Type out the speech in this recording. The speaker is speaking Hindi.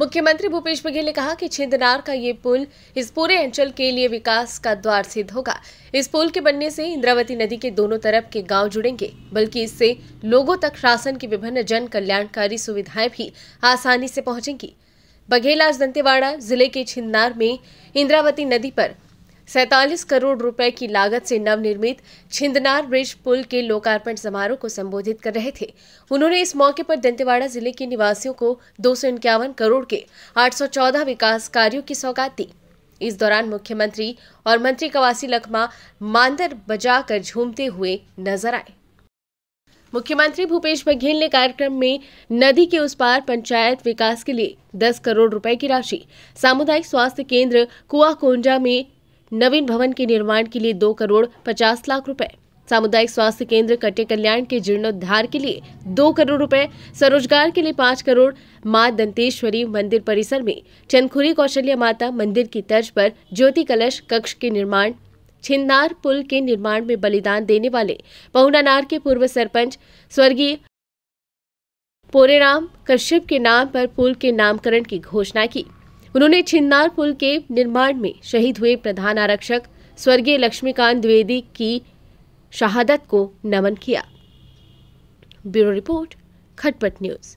मुख्यमंत्री भूपेश बघेल ने कहा कि छिंदनार का ये पुल इस पूरे अंचल के लिए विकास का द्वार सिद्ध होगा इस पुल के बनने से इंद्रावती नदी के दोनों तरफ के गांव जुड़ेंगे बल्कि इससे लोगों तक शासन की विभिन्न जन कल्याणकारी सुविधाएं भी आसानी से पहुंचेंगी बघेल आज दंतेवाड़ा जिले के छिंदनार में इंद्रावती नदी पर सैतालीस करोड़ रुपए की लागत से नवनिर्मित छिंदनार ब्रिज पुल के लोकार्पण समारोह को संबोधित कर रहे थे उन्होंने इस मौके पर दंतेवाड़ा जिले के निवासियों को दो करोड़ के 814 विकास कार्यों की सौगात दी इस दौरान मुख्यमंत्री और मंत्री कवासी लखमा मांदर बजाकर झूमते हुए नजर आए मुख्यमंत्री भूपेश बघेल ने कार्यक्रम में नदी के उस पार पंचायत विकास के लिए 10 करोड़ रुपए की राशि सामुदायिक स्वास्थ्य केंद्र कुआकोंडा में नवीन भवन के निर्माण के लिए दो करोड़ पचास लाख रुपए सामुदायिक स्वास्थ्य केंद्र कटे कल्याण के जीर्णोद्धार के लिए दो करोड़ रुपए स्वरोजगार के लिए पाँच करोड़ माँ दंतेश्वरी मंदिर परिसर में चंदखुरी कौशल्या माता मंदिर की तर्ज पर ज्योति कलश कक्ष के निर्माण छिन्नार पुल के निर्माण में बलिदान देने वाले पहुनानार के पूर्व सरपंच स्वर्गीय पोरेराम कश्यप के नाम पर पुल के नामकरण की घोषणा की उन्होंने छिन्नार पुल के निर्माण में शहीद हुए प्रधान आरक्षक स्वर्गीय लक्ष्मीकांत द्विवेदी की शहादत को नमन किया ब्यूरो रिपोर्ट खटपट न्यूज़